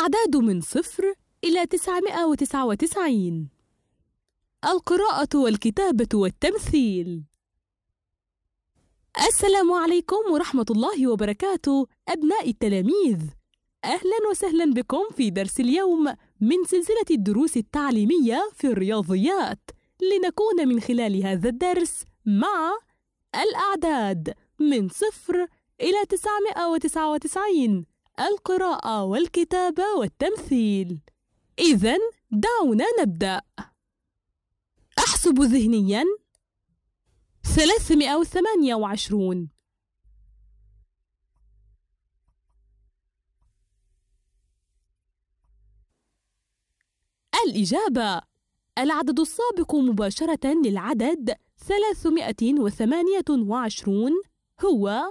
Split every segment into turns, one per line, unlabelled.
الأعداد من صفر إلى 999 القراءة والكتابة والتمثيل السلام عليكم ورحمة الله وبركاته أبناء التلاميذ أهلا وسهلا بكم في درس اليوم من سلسلة الدروس التعليمية في الرياضيات لنكون من خلال هذا الدرس مع الأعداد من صفر إلى 999 القراءة والكتابة والتمثيل إذا دعونا نبدأ أحسب ذهنيا 328 الإجابة العدد السابق مباشرة للعدد 328 هو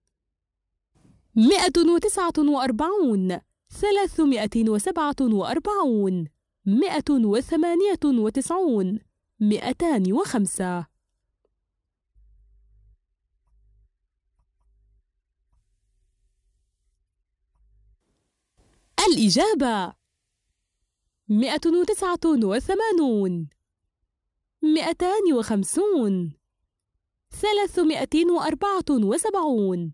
مئة وتسعة وأربعون ثلاثمائة وسبعة وأربعون مئة وثمانية وتسعون مئتان وخمسة الإجابة مئة وتسعة وثمانون مئتان وخمسون ثلاثمائة وأربعة وسبعون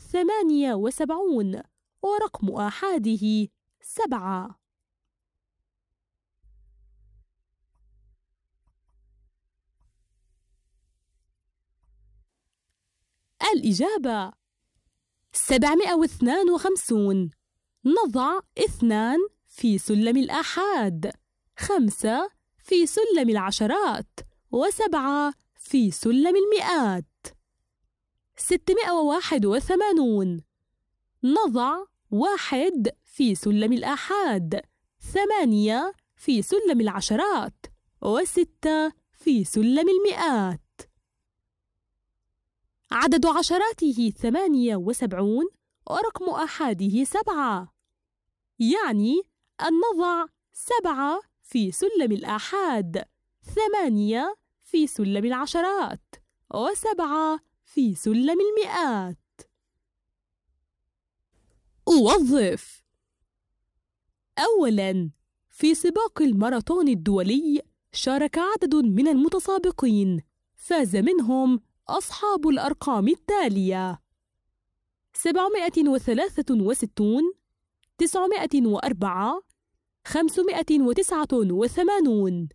ثمانية وسبعون ورقم أحاده سبعة الإجابة سبعمائة واثنان وخمسون نضع اثنان في سلم الآحاد خمسة في سلم العشرات وسبعة في سلم المئات 681 نضع واحد في سلم الآحاد ثمانية في سلم العشرات وستة في سلم المئات عدد عشراته ثمانية وسبعون ورقم أحاده سبعة يعني أن نضع سبعة في سلم الآحاد ثمانية في سلم العشرات وسبعة في سلم المئات أوظف أولاً في سباق الماراثون الدولي شارك عدد من المتسابقين فاز منهم أصحاب الأرقام التالية 763 904 589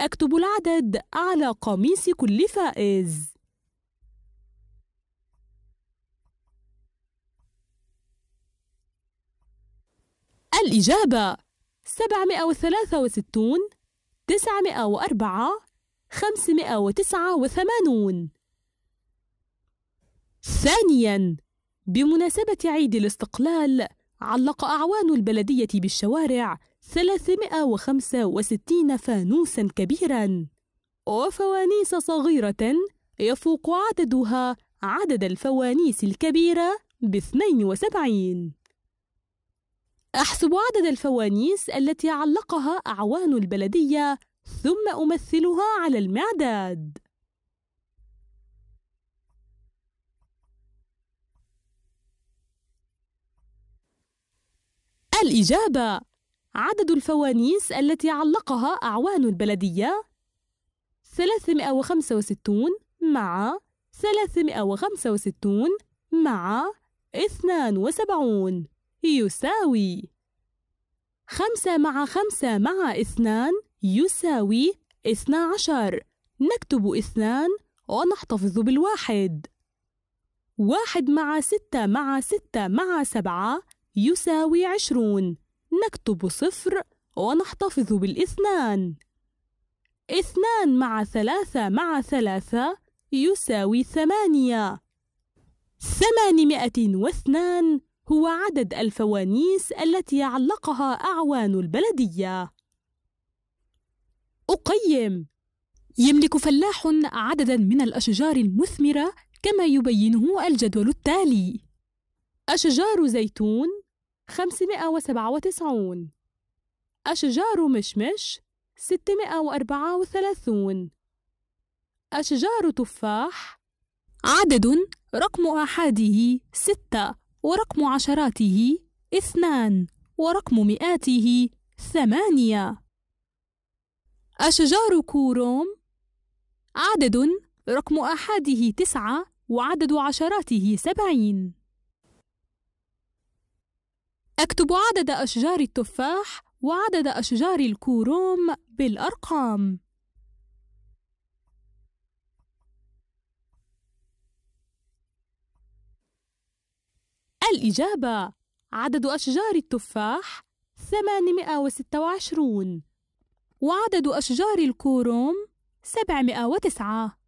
أكتب العدد على قميص كل فائز الإجابة 763 904 589 ثانياً بمناسبة عيد الاستقلال علق أعوان البلدية بالشوارع 365 فانوسا كبيرا وفوانيس صغيرة يفوق عددها عدد الفوانيس الكبيرة ب 72 أحسب عدد الفوانيس التي علقها أعوان البلدية ثم أمثلها على المعداد الإجابة عدد الفوانيس التي علقها أعوان البلدية 365 مع 365 مع 72 يساوي خمسة مع خمسة مع اثنان يساوي اثنا عشر نكتب اثنان ونحتفظ بالواحد واحد مع ستة مع ستة مع سبعة يساوي عشرون نكتب صفر ونحتفظ بالاثنان اثنان مع ثلاثة مع ثلاثة يساوي ثمانية ثمانمائة واثنان هو عدد الفوانيس التي علقها أعوان البلدية. أقيم يملك فلاح عددا من الأشجار المثمرة كما يبينه الجدول التالي أشجار زيتون 597 أشجار مشمش 634 أشجار تفاح عدد رقم أحاده 6 ورقم عشراته اثنان ورقم مئاته ثمانية أشجار كوروم عدد رقم أحاده تسعة وعدد عشراته سبعين أكتب عدد أشجار التفاح وعدد أشجار الكوروم بالأرقام الإجابة عدد أشجار التفاح 826 وعدد أشجار الكوروم 709